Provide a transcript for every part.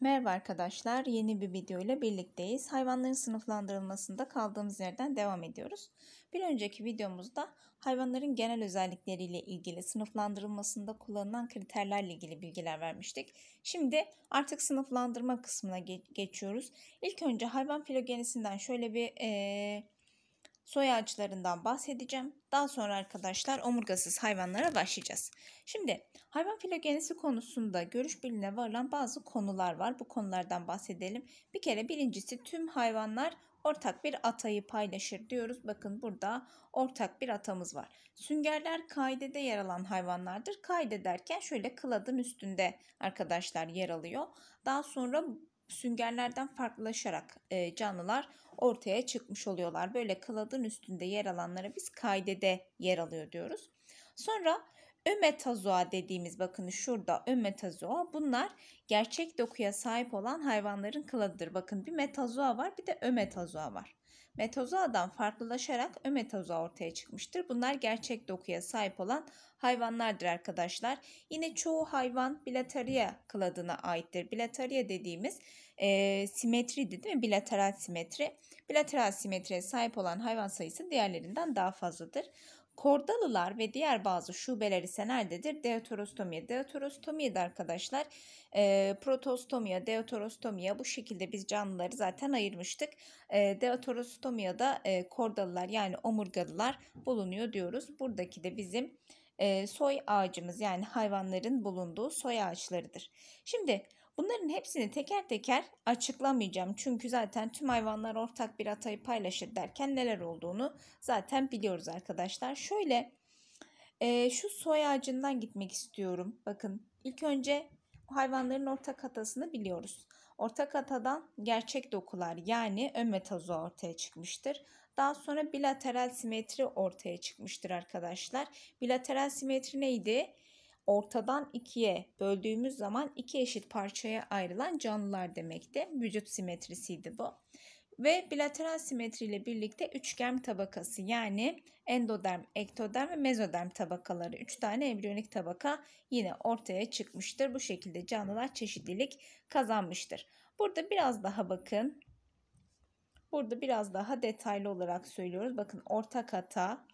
Merhaba arkadaşlar, yeni bir video ile birlikteyiz. Hayvanların sınıflandırılmasında kaldığımız yerden devam ediyoruz. Bir önceki videomuzda hayvanların genel özellikleriyle ilgili sınıflandırılmasında kullanılan kriterlerle ilgili bilgiler vermiştik. Şimdi artık sınıflandırma kısmına geçiyoruz. İlk önce hayvan filogenisinden şöyle bir... Ee, soy ağaçlarından bahsedeceğim. Daha sonra arkadaşlar omurgasız hayvanlara başlayacağız. Şimdi hayvan filogenesi konusunda görüş birliğine varılan bazı konular var. Bu konulardan bahsedelim. Bir kere birincisi tüm hayvanlar ortak bir atayı paylaşır diyoruz. Bakın burada ortak bir atamız var. Süngerler kaydede yer alan hayvanlardır. Kaydederken derken şöyle kıladın üstünde arkadaşlar yer alıyor. Daha sonra süngerlerden farklılaşarak e, canlılar ortaya çıkmış oluyorlar. Böyle kıladın üstünde yer alanlara biz kaydede yer alıyor diyoruz. Sonra ömetazoa dediğimiz bakın şurada ömetazoa bunlar gerçek dokuya sahip olan hayvanların kladıdır. Bakın bir metazoa var bir de ömetazoa var. Metazoadan farklılaşarak ömetazoa ortaya çıkmıştır. Bunlar gerçek dokuya sahip olan hayvanlardır arkadaşlar. Yine çoğu hayvan bilatariya kladına aittir. Bilatariya dediğimiz e, simetriydi değil mi? Bilateral simetri. Bilateral simetriye sahip olan hayvan sayısı diğerlerinden daha fazladır. Kordalılar ve diğer bazı şubeler ise nerededir? deuterostomiye Deuterostomiye'de arkadaşlar e, protostomiya, deuterostomiya bu şekilde biz canlıları zaten ayırmıştık. E, deuterostomiyada e, kordalılar yani omurgalılar bulunuyor diyoruz. Buradaki de bizim e, soy ağacımız yani hayvanların bulunduğu soy ağaçlarıdır. Şimdi Bunların hepsini teker teker açıklamayacağım. Çünkü zaten tüm hayvanlar ortak bir atayı paylaşır derken neler olduğunu zaten biliyoruz arkadaşlar. Şöyle e, şu soy ağacından gitmek istiyorum. Bakın ilk önce hayvanların ortak atasını biliyoruz. Ortak atadan gerçek dokular yani ön ortaya çıkmıştır. Daha sonra bilateral simetri ortaya çıkmıştır arkadaşlar. Bilateral simetri neydi? ortadan ikiye böldüğümüz zaman iki eşit parçaya ayrılan canlılar demekti. Vücut simetrisiydi bu. Ve bilateral simetri ile birlikte üçgen tabakası yani endoderm, ektoderm ve mezoderm tabakaları 3 tane embriyonik tabaka yine ortaya çıkmıştır. Bu şekilde canlılar çeşitlilik kazanmıştır. Burada biraz daha bakın. Burada biraz daha detaylı olarak söylüyoruz. Bakın ortak hata,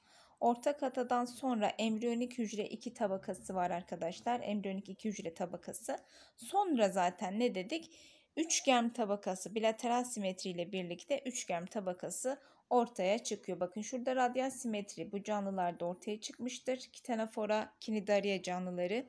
Orta katadan sonra embriyonik hücre 2 tabakası var arkadaşlar. Embriyonik 2 hücre tabakası. Sonra zaten ne dedik? Üçgen tabakası bilateral simetri ile birlikte üçgen tabakası ortaya çıkıyor. Bakın şurada radyal simetri bu canlılarda ortaya çıkmıştır. Kitenafora, kinidaria canlıları.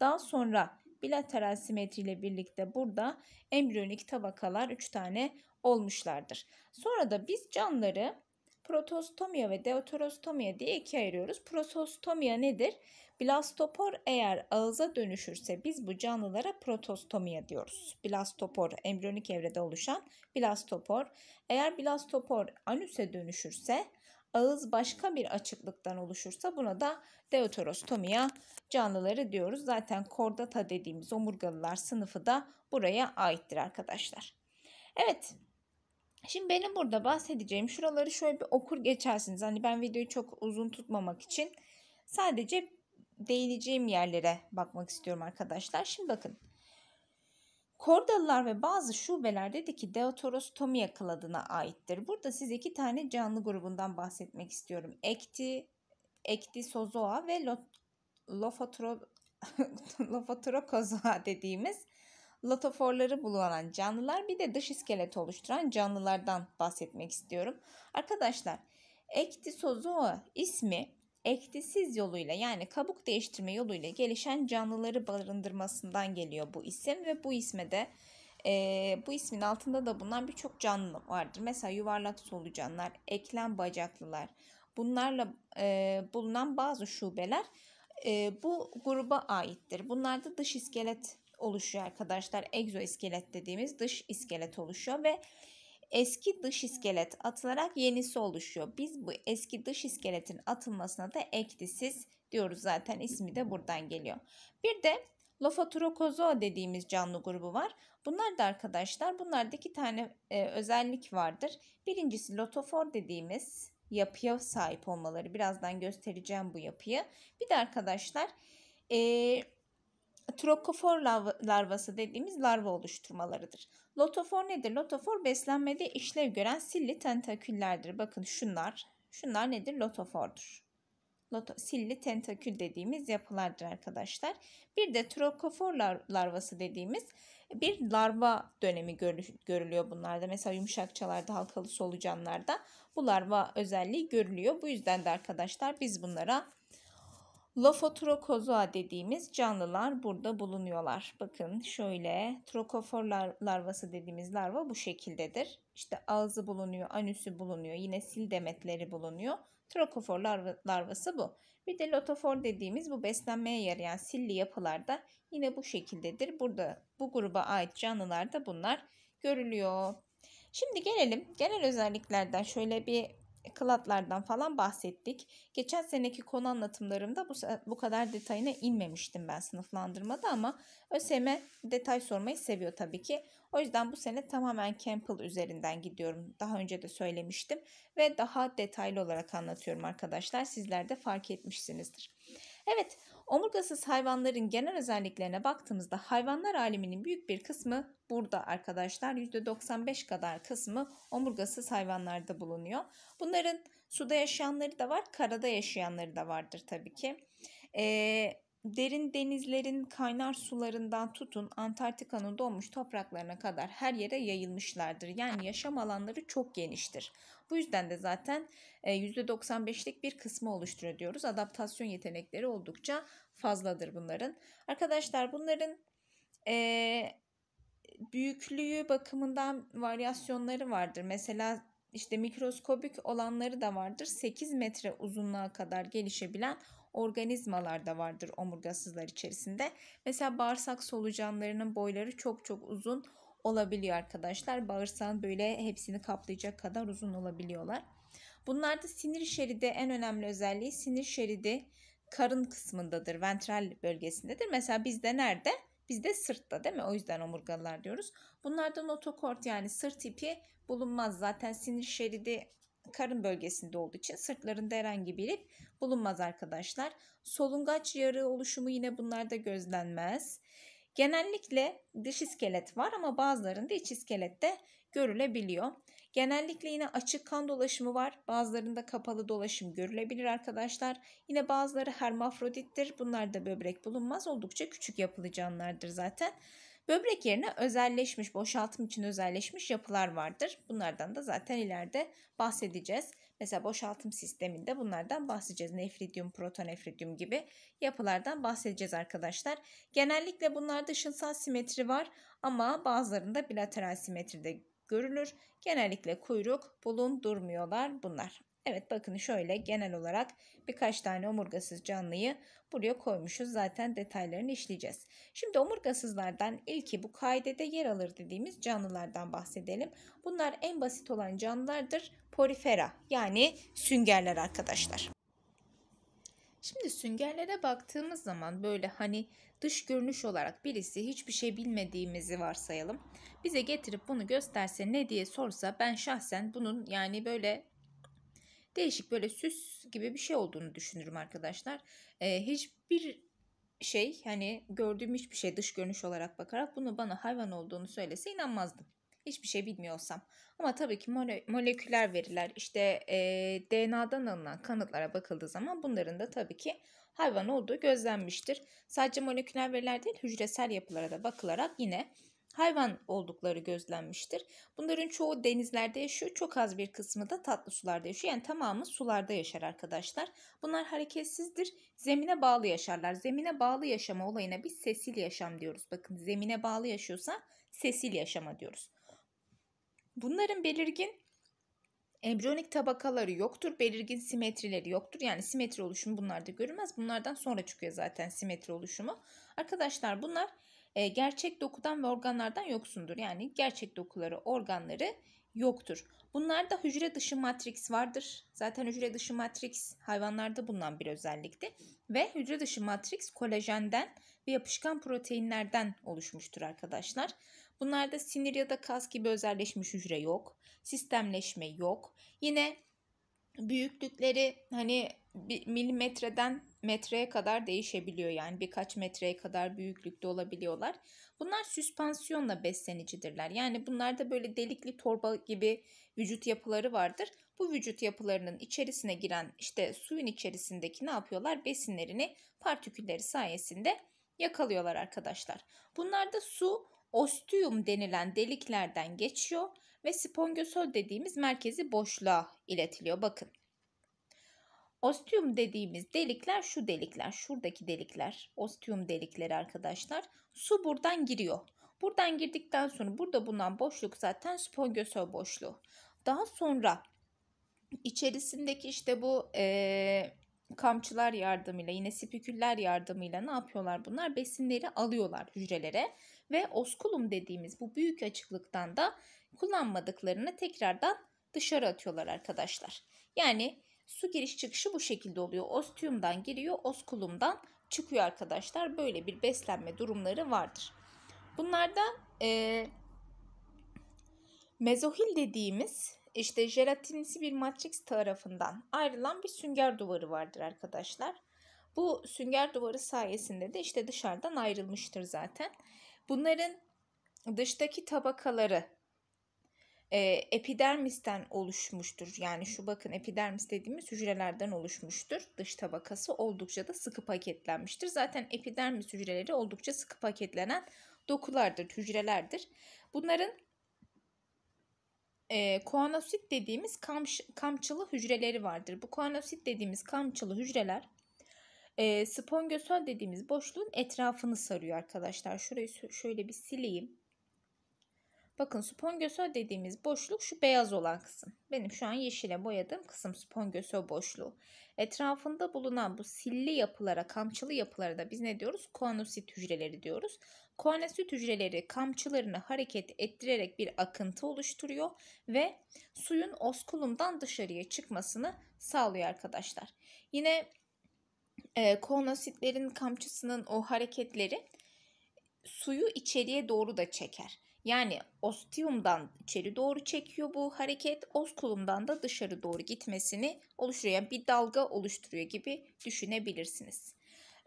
Daha sonra bilateral simetri ile birlikte burada embriyonik tabakalar 3 tane olmuşlardır. Sonra da biz canlıları protostomya ve deuterostomya diye ikiye ayırıyoruz. Protostomya nedir? Blastopor eğer ağıza dönüşürse biz bu canlılara protostomya diyoruz. Blastopor embriyonik evrede oluşan blastopor. Eğer blastopor anüse dönüşürse ağız başka bir açıklıktan oluşursa buna da deuterostomia canlıları diyoruz. Zaten kordata dediğimiz omurgalılar sınıfı da buraya aittir arkadaşlar. Evet Şimdi benim burada bahsedeceğim şuraları şöyle bir okur geçersiniz. Hani ben videoyu çok uzun tutmamak için sadece değineceğim yerlere bakmak istiyorum arkadaşlar. Şimdi bakın. Kordalılar ve bazı şubeler dedi ki Deuterostomia kladına aittir. Burada size iki tane canlı grubundan bahsetmek istiyorum. Ekti, Ektisozoa ve Lofotro, Lofotrokozoa dediğimiz latoforları bulunan canlılar bir de dış iskelet oluşturan canlılardan bahsetmek istiyorum. Arkadaşlar ektisozoa ismi ektisiz yoluyla yani kabuk değiştirme yoluyla gelişen canlıları barındırmasından geliyor bu isim ve bu isme de e, bu ismin altında da bulunan birçok canlı vardır. Mesela yuvarlak solucanlar, eklem bacaklılar bunlarla e, bulunan bazı şubeler e, bu gruba aittir. Bunlarda dış iskelet oluşuyor arkadaşlar. Egzoiskelet dediğimiz dış iskelet oluşuyor ve eski dış iskelet atılarak yenisi oluşuyor. Biz bu eski dış iskeletin atılmasına da ektisiz diyoruz zaten ismi de buradan geliyor. Bir de Lofotrokozoa dediğimiz canlı grubu var. Bunlar da arkadaşlar bunlarda iki tane e, özellik vardır. Birincisi lotofor dediğimiz yapıya sahip olmaları. Birazdan göstereceğim bu yapıyı. Bir de arkadaşlar e, trokofor larvası dediğimiz larva oluşturmalarıdır. Lotofor nedir? Lotofor beslenmede işlev gören silli tentaküllerdir. Bakın şunlar. Şunlar nedir? Lotofordur. Loto, silli tentakül dediğimiz yapılardır arkadaşlar. Bir de trokofor lar, larvası dediğimiz bir larva dönemi görül, görülüyor bunlarda. Mesela yumuşakçalarda, halkalı solucanlarda bu larva özelliği görülüyor. Bu yüzden de arkadaşlar biz bunlara Lofotrokozoa dediğimiz canlılar burada bulunuyorlar. Bakın şöyle trokofor larvası dediğimiz larva bu şekildedir. İşte ağzı bulunuyor, anüsü bulunuyor, yine sil demetleri bulunuyor. Trokofor larv larvası bu. Bir de lotofor dediğimiz bu beslenmeye yarayan silli yapılarda yine bu şekildedir. Burada bu gruba ait canlılarda bunlar görülüyor. Şimdi gelelim genel özelliklerden şöyle bir Klatlardan falan bahsettik. Geçen seneki konu anlatımlarımda bu, bu kadar detayına inmemiştim ben sınıflandırmada ama ÖSYM detay sormayı seviyor tabii ki. O yüzden bu sene tamamen Campbell üzerinden gidiyorum. Daha önce de söylemiştim ve daha detaylı olarak anlatıyorum arkadaşlar. Sizler de fark etmişsinizdir. Evet Omurgasız hayvanların genel özelliklerine baktığımızda hayvanlar aleminin büyük bir kısmı burada arkadaşlar %95 kadar kısmı omurgasız hayvanlarda bulunuyor. Bunların suda yaşayanları da var, karada yaşayanları da vardır tabii ki. Ee, Derin denizlerin kaynar sularından tutun Antarktika'nın donmuş topraklarına kadar her yere yayılmışlardır. Yani yaşam alanları çok geniştir. Bu yüzden de zaten %95'lik e, bir kısmı oluşturuyor diyoruz. Adaptasyon yetenekleri oldukça fazladır bunların. Arkadaşlar bunların e, büyüklüğü bakımından varyasyonları vardır. Mesela işte mikroskobik olanları da vardır. 8 metre uzunluğa kadar gelişebilen organizmalar da vardır omurgasızlar içerisinde. Mesela bağırsak solucanlarının boyları çok çok uzun olabiliyor arkadaşlar. Bağırsağın böyle hepsini kaplayacak kadar uzun olabiliyorlar. Bunlarda sinir şeridi en önemli özelliği sinir şeridi karın kısmındadır, ventral bölgesindedir. Mesela bizde nerede? Bizde sırtta değil mi? O yüzden omurgalar diyoruz. Bunlarda otokort yani sırt ipi bulunmaz. Zaten sinir şeridi karın bölgesinde olduğu için sırtlarında herhangi bir ip bulunmaz arkadaşlar. Solungaç yarığı oluşumu yine bunlarda gözlenmez. Genellikle dış iskelet var ama bazılarında iç iskelet de görülebiliyor. Genellikle yine açık kan dolaşımı var. Bazılarında kapalı dolaşım görülebilir arkadaşlar. Yine bazıları hermafrodittir. Bunlarda böbrek bulunmaz. Oldukça küçük yapılı canlılardır zaten. Böbrek yerine özelleşmiş, boşaltım için özelleşmiş yapılar vardır. Bunlardan da zaten ileride bahsedeceğiz. Mesela boşaltım sisteminde bunlardan bahsedeceğiz. Nefridyum, protonefridyum gibi yapılardan bahsedeceğiz arkadaşlar. Genellikle bunlarda ışınsal simetri var ama bazılarında bilateral simetri de görülür. Genellikle kuyruk bulundurmuyorlar bunlar. Evet bakın şöyle genel olarak birkaç tane omurgasız canlıyı buraya koymuşuz. Zaten detaylarını işleyeceğiz. Şimdi omurgasızlardan ilki bu kaidede yer alır dediğimiz canlılardan bahsedelim. Bunlar en basit olan canlılardır. Porifera yani süngerler arkadaşlar. Şimdi süngerlere baktığımız zaman böyle hani dış görünüş olarak birisi hiçbir şey bilmediğimizi varsayalım. Bize getirip bunu gösterse ne diye sorsa ben şahsen bunun yani böyle değişik böyle süs gibi bir şey olduğunu düşünürüm arkadaşlar. E, hiçbir şey hani gördüğüm hiçbir şey dış görünüş olarak bakarak bunu bana hayvan olduğunu söylese inanmazdım. Hiçbir şey bilmiyorsam. Ama tabii ki mole, moleküler veriler işte e, DNA'dan alınan kanıtlara bakıldığı zaman bunların da tabii ki hayvan olduğu gözlenmiştir. Sadece moleküler veriler değil hücresel yapılara da bakılarak yine hayvan oldukları gözlenmiştir. Bunların çoğu denizlerde yaşıyor, çok az bir kısmı da tatlı sularda yaşıyor. Yani tamamı sularda yaşar arkadaşlar. Bunlar hareketsizdir, zemine bağlı yaşarlar. Zemine bağlı yaşama olayına biz sesil yaşam diyoruz. Bakın zemine bağlı yaşıyorsa sesil yaşama diyoruz. Bunların belirgin embriyonik tabakaları yoktur. Belirgin simetrileri yoktur. Yani simetri oluşumu bunlarda görülmez. Bunlardan sonra çıkıyor zaten simetri oluşumu. Arkadaşlar bunlar e, gerçek dokudan ve organlardan yoksundur. Yani gerçek dokuları, organları yoktur. Bunlarda hücre dışı matriks vardır. Zaten hücre dışı matriks hayvanlarda bulunan bir özellikti. Ve hücre dışı matriks kolajenden ve yapışkan proteinlerden oluşmuştur arkadaşlar. Bunlarda sinir ya da kas gibi özelleşmiş hücre yok. Sistemleşme yok. Yine büyüklükleri hani milimetreden metreye kadar değişebiliyor yani birkaç metreye kadar büyüklükte olabiliyorlar. Bunlar süspansiyonla beslenicidirler. Yani bunlarda böyle delikli torba gibi vücut yapıları vardır. Bu vücut yapılarının içerisine giren işte suyun içerisindeki ne yapıyorlar? Besinlerini partikülleri sayesinde yakalıyorlar arkadaşlar. Bunlarda su ostium denilen deliklerden geçiyor ve spongosol dediğimiz merkezi boşluğa iletiliyor. Bakın Ostium dediğimiz delikler şu delikler. Şuradaki delikler. Ostium delikleri arkadaşlar. Su buradan giriyor. Buradan girdikten sonra burada bulunan boşluk zaten spongosol boşluğu. Daha sonra içerisindeki işte bu e, kamçılar yardımıyla yine spiküller yardımıyla ne yapıyorlar bunlar? Besinleri alıyorlar hücrelere ve oskulum dediğimiz bu büyük açıklıktan da kullanmadıklarını tekrardan dışarı atıyorlar arkadaşlar. Yani Su giriş çıkışı bu şekilde oluyor. Ostiyumdan giriyor, oskulumdan çıkıyor arkadaşlar. Böyle bir beslenme durumları vardır. Bunlarda e, mezohil dediğimiz işte jelatinsi bir matris tarafından ayrılan bir sünger duvarı vardır arkadaşlar. Bu sünger duvarı sayesinde de işte dışarıdan ayrılmıştır zaten. Bunların dıştaki tabakaları e, epidermisten oluşmuştur. Yani şu bakın epidermis dediğimiz hücrelerden oluşmuştur. Dış tabakası oldukça da sıkı paketlenmiştir. Zaten epidermis hücreleri oldukça sıkı paketlenen dokulardır, hücrelerdir. Bunların e, koanosit dediğimiz kamş, kamçılı hücreleri vardır. Bu koanosit dediğimiz kamçılı hücreler e, spongosol dediğimiz boşluğun etrafını sarıyor arkadaşlar. Şurayı şöyle bir sileyim. Bakın spongosol dediğimiz boşluk şu beyaz olan kısım. Benim şu an yeşile boyadığım kısım spongosol boşluğu. Etrafında bulunan bu silli yapılara, kamçılı yapılara da biz ne diyoruz? Koanosit hücreleri diyoruz. Koanosit hücreleri kamçılarını hareket ettirerek bir akıntı oluşturuyor ve suyun oskulumdan dışarıya çıkmasını sağlıyor arkadaşlar. Yine e, koanositlerin kamçısının o hareketleri suyu içeriye doğru da çeker. Yani ostiumdan içeri doğru çekiyor bu hareket. Oskulumdan da dışarı doğru gitmesini oluşturuyor. Yani bir dalga oluşturuyor gibi düşünebilirsiniz.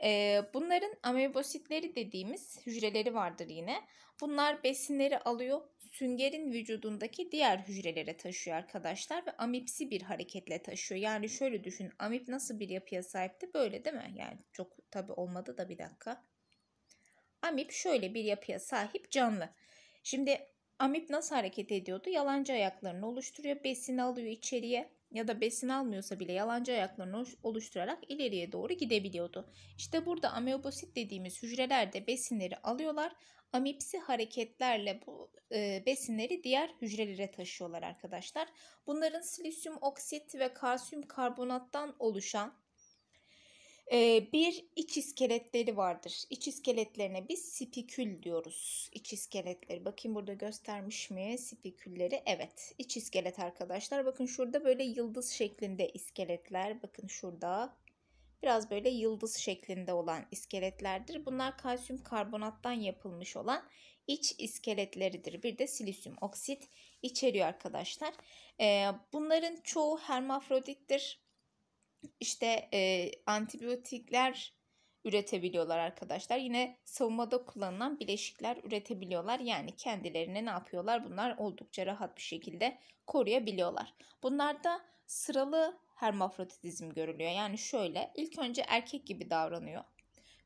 Ee, bunların amebositleri dediğimiz hücreleri vardır yine. Bunlar besinleri alıyor, süngerin vücudundaki diğer hücrelere taşıyor arkadaşlar ve amipsi bir hareketle taşıyor. Yani şöyle düşün, amip nasıl bir yapıya sahipti? Böyle değil mi? Yani çok tabi olmadı da bir dakika. Amip şöyle bir yapıya sahip canlı. Şimdi amip nasıl hareket ediyordu? Yalancı ayaklarını oluşturuyor, besini alıyor içeriye ya da besin almıyorsa bile yalancı ayaklarını oluşturarak ileriye doğru gidebiliyordu. İşte burada ameobosit dediğimiz hücreler de besinleri alıyorlar. Amipsi hareketlerle bu e, besinleri diğer hücrelere taşıyorlar arkadaşlar. Bunların silisyum oksit ve kalsiyum karbonattan oluşan bir iç iskeletleri vardır. İç iskeletlerine biz spikül diyoruz. İç iskeletleri. Bakayım burada göstermiş mi spikülleri? Evet. İç iskelet arkadaşlar. Bakın şurada böyle yıldız şeklinde iskeletler. Bakın şurada biraz böyle yıldız şeklinde olan iskeletlerdir. Bunlar kalsiyum karbonattan yapılmış olan iç iskeletleridir. Bir de silisyum oksit içeriyor arkadaşlar. Bunların çoğu hermafrodittir işte e, antibiyotikler üretebiliyorlar arkadaşlar. Yine savunmada kullanılan bileşikler üretebiliyorlar. Yani kendilerine ne yapıyorlar? Bunlar oldukça rahat bir şekilde koruyabiliyorlar. Bunlarda sıralı hermafroditizm görülüyor. Yani şöyle ilk önce erkek gibi davranıyor.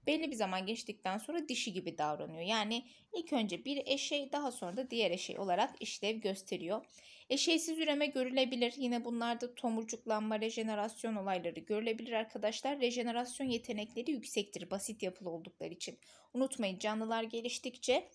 Belli bir zaman geçtikten sonra dişi gibi davranıyor. Yani ilk önce bir eşey daha sonra da diğer eşey olarak işlev gösteriyor. Eşeysiz üreme görülebilir. Yine bunlarda tomurcuklanma, rejenerasyon olayları görülebilir arkadaşlar. Rejenerasyon yetenekleri yüksektir basit yapılı oldukları için. Unutmayın canlılar geliştikçe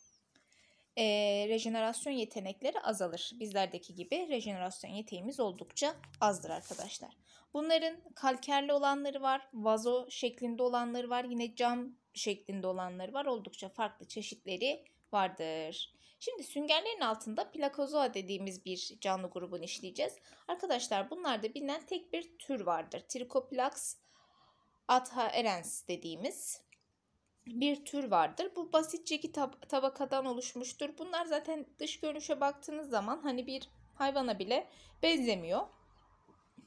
e, rejenerasyon yetenekleri azalır. Bizlerdeki gibi rejenerasyon yeteğimiz oldukça azdır arkadaşlar. Bunların kalkerli olanları var, vazo şeklinde olanları var, yine cam şeklinde olanları var. Oldukça farklı çeşitleri vardır. Şimdi süngerlerin altında plakozoa dediğimiz bir canlı grubunu işleyeceğiz. Arkadaşlar bunlarda bilinen tek bir tür vardır. Tricoplax athaerens dediğimiz bir tür vardır. Bu basitçe iki tab- tabakadan oluşmuştur. Bunlar zaten dış görünüşe baktığınız zaman hani bir hayvana bile benzemiyor.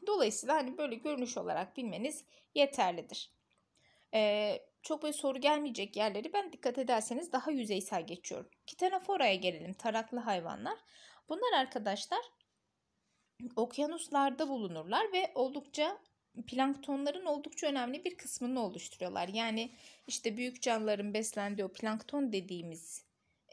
Dolayısıyla hani böyle görünüş olarak bilmeniz yeterlidir. Ee, çok böyle soru gelmeyecek yerleri ben dikkat ederseniz daha yüzeysel geçiyorum. Kitanofora'ya gelelim. Taraklı hayvanlar. Bunlar arkadaşlar okyanuslarda bulunurlar ve oldukça planktonların oldukça önemli bir kısmını oluşturuyorlar. Yani işte büyük canlıların beslendiği o plankton dediğimiz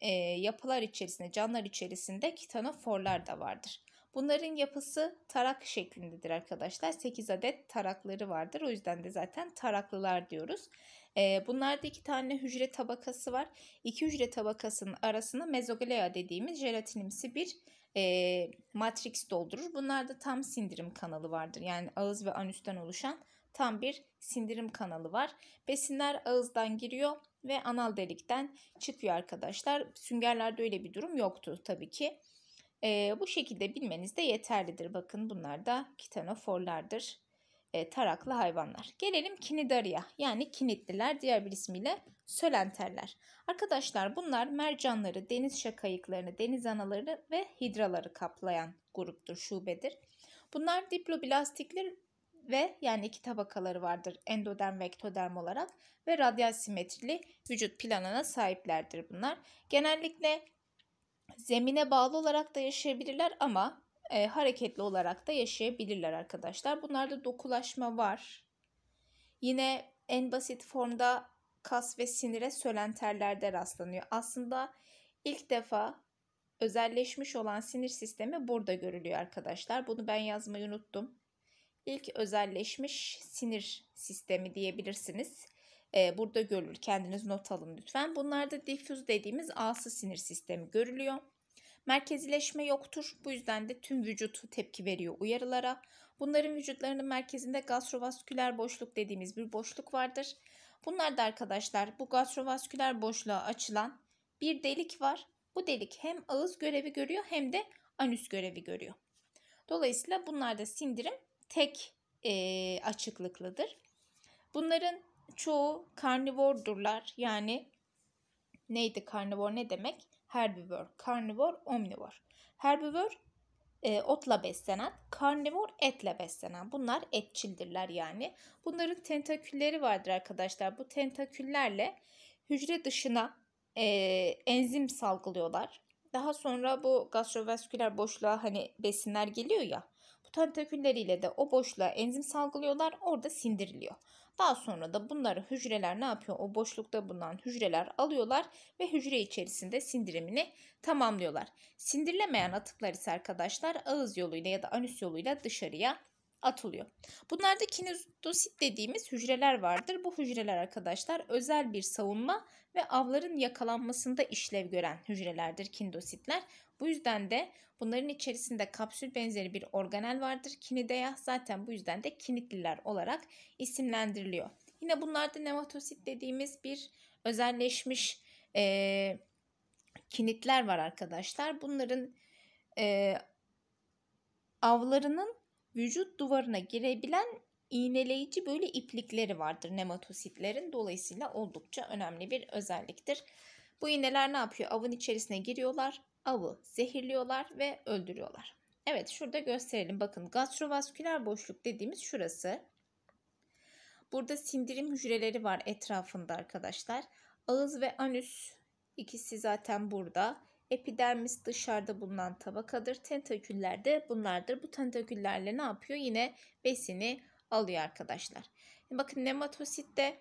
e, yapılar içerisinde, canlar içerisinde kitanoforlar da vardır. Bunların yapısı tarak şeklindedir arkadaşlar. 8 adet tarakları vardır. O yüzden de zaten taraklılar diyoruz. Ee, bunlarda iki tane hücre tabakası var. İki hücre tabakasının arasına mezoglea dediğimiz jelatinimsi bir e, matrix doldurur. Bunlarda tam sindirim kanalı vardır. Yani ağız ve anüsten oluşan tam bir sindirim kanalı var. Besinler ağızdan giriyor ve anal delikten çıkıyor arkadaşlar. Süngerlerde öyle bir durum yoktu tabii ki. E, bu şekilde bilmeniz de yeterlidir. Bakın bunlar da kitanoforlardır. E, taraklı hayvanlar. Gelelim kinidaria yani kinitliler diğer bir ismiyle sölenterler. Arkadaşlar bunlar mercanları, deniz şakayıklarını, deniz anaları ve hidraları kaplayan gruptur, şubedir. Bunlar diploblastikler ve yani iki tabakaları vardır endoderm ve ektoderm olarak ve radyal simetrili vücut planına sahiplerdir bunlar. Genellikle zemine bağlı olarak da yaşayabilirler ama e, hareketli olarak da yaşayabilirler arkadaşlar. Bunlarda dokulaşma var. Yine en basit formda kas ve sinire sölenterlerde rastlanıyor. Aslında ilk defa özelleşmiş olan sinir sistemi burada görülüyor arkadaşlar. Bunu ben yazmayı unuttum. İlk özelleşmiş sinir sistemi diyebilirsiniz. Ee, burada görülür. Kendiniz not alın lütfen. Bunlarda difüz dediğimiz alsı sinir sistemi görülüyor. Merkezileşme yoktur. Bu yüzden de tüm vücut tepki veriyor uyarılara. Bunların vücutlarının merkezinde gastrovasküler boşluk dediğimiz bir boşluk vardır. Bunlar da arkadaşlar bu gastrovasküler boşluğa açılan bir delik var. Bu delik hem ağız görevi görüyor hem de anüs görevi görüyor. Dolayısıyla bunlar da sindirim tek e, açıklıklıdır. Bunların çoğu karnivordurlar. Yani neydi karnivor ne demek? Herbivor, karnivor, omnivor. Herbivor e, otla beslenen, karnivor etle beslenen. Bunlar etçildirler yani. Bunların tentakülleri vardır arkadaşlar. Bu tentaküllerle hücre dışına e, enzim salgılıyorlar. Daha sonra bu gastrovasküler boşluğa hani besinler geliyor ya tentakülleriyle de o boşluğa enzim salgılıyorlar. Orada sindiriliyor. Daha sonra da bunları hücreler ne yapıyor? O boşlukta bulunan hücreler alıyorlar ve hücre içerisinde sindirimini tamamlıyorlar. Sindirilemeyen atıklar ise arkadaşlar ağız yoluyla ya da anüs yoluyla dışarıya atılıyor. Bunlarda kinodosit dediğimiz hücreler vardır. Bu hücreler arkadaşlar özel bir savunma ve avların yakalanmasında işlev gören hücrelerdir kinodositler. Bu yüzden de bunların içerisinde kapsül benzeri bir organel vardır. Kinidea zaten bu yüzden de kinitliler olarak isimlendiriliyor. Yine bunlarda nematosit dediğimiz bir özelleşmiş e, kinitler var arkadaşlar. Bunların e, avlarının vücut duvarına girebilen iğneleyici böyle iplikleri vardır nematositlerin. Dolayısıyla oldukça önemli bir özelliktir. Bu iğneler ne yapıyor? Avın içerisine giriyorlar, avı zehirliyorlar ve öldürüyorlar. Evet şurada gösterelim. Bakın gastrovasküler boşluk dediğimiz şurası. Burada sindirim hücreleri var etrafında arkadaşlar. Ağız ve anüs ikisi zaten burada. Epidermis dışarıda bulunan tabakadır. Tentaküller de bunlardır. Bu tentaküllerle ne yapıyor? Yine besini alıyor arkadaşlar. Bakın nematosit de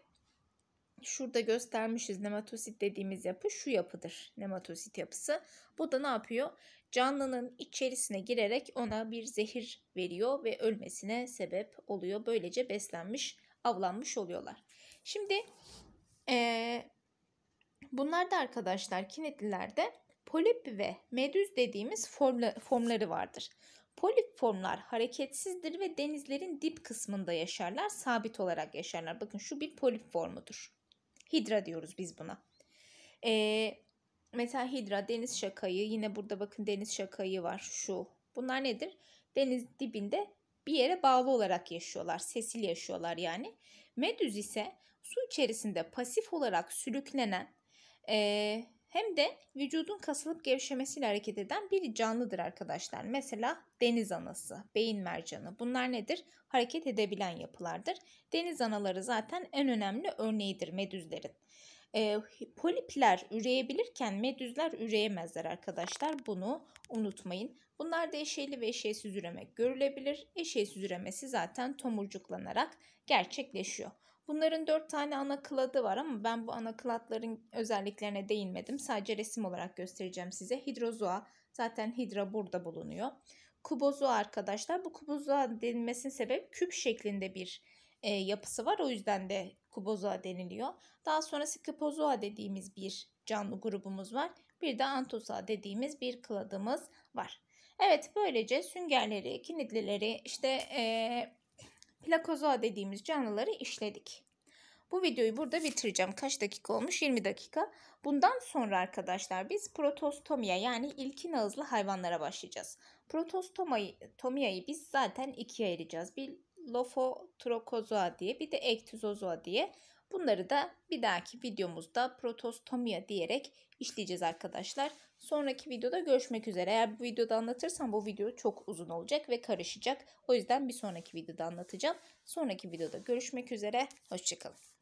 şurada göstermişiz nematosit dediğimiz yapı şu yapıdır. Nematosit yapısı. Bu da ne yapıyor? Canlının içerisine girerek ona bir zehir veriyor ve ölmesine sebep oluyor. Böylece beslenmiş, avlanmış oluyorlar. Şimdi ee, bunlar da arkadaşlar kinetlilerde polip ve medüz dediğimiz formla, formları vardır. Polip formlar hareketsizdir ve denizlerin dip kısmında yaşarlar, sabit olarak yaşarlar. Bakın şu bir polip formudur. Hidra diyoruz biz buna. Ee, mesela hidra, deniz şakayı, yine burada bakın deniz şakayı var şu. Bunlar nedir? Deniz dibinde bir yere bağlı olarak yaşıyorlar, sesil yaşıyorlar yani. Medüz ise su içerisinde pasif olarak sürüklenen, e, hem de vücudun kasılıp gevşemesiyle hareket eden bir canlıdır arkadaşlar. Mesela deniz anası, beyin mercanı bunlar nedir? Hareket edebilen yapılardır. Deniz anaları zaten en önemli örneğidir medüzlerin. E, polipler üreyebilirken medüzler üreyemezler arkadaşlar. Bunu unutmayın. Bunlarda eşeğli ve eşeğsiz üreme görülebilir. Eşeğsiz üremesi zaten tomurcuklanarak gerçekleşiyor. Bunların dört tane ana kladı var ama ben bu ana kladların özelliklerine değinmedim. Sadece resim olarak göstereceğim size. Hidrozoa zaten hidra burada bulunuyor. Kubozoa arkadaşlar bu kubozoa denilmesinin sebep küp şeklinde bir e, yapısı var. O yüzden de kubozoa deniliyor. Daha sonrası kipozoa dediğimiz bir canlı grubumuz var. Bir de antosa dediğimiz bir kladımız var. Evet böylece süngerleri, kilitlileri, işte e, plakozoa dediğimiz canlıları işledik. Bu videoyu burada bitireceğim. Kaç dakika olmuş? 20 dakika. Bundan sonra arkadaşlar biz protostomiya yani ilkin ağızlı hayvanlara başlayacağız. Protostomia'yı biz zaten ikiye ayıracağız. Bir lofotrokozoa diye bir de ektizozoa diye. Bunları da bir dahaki videomuzda protostomia diyerek işleyeceğiz arkadaşlar. Sonraki videoda görüşmek üzere. Eğer bu videoda anlatırsam bu video çok uzun olacak ve karışacak. O yüzden bir sonraki videoda anlatacağım. Sonraki videoda görüşmek üzere. Hoşçakalın.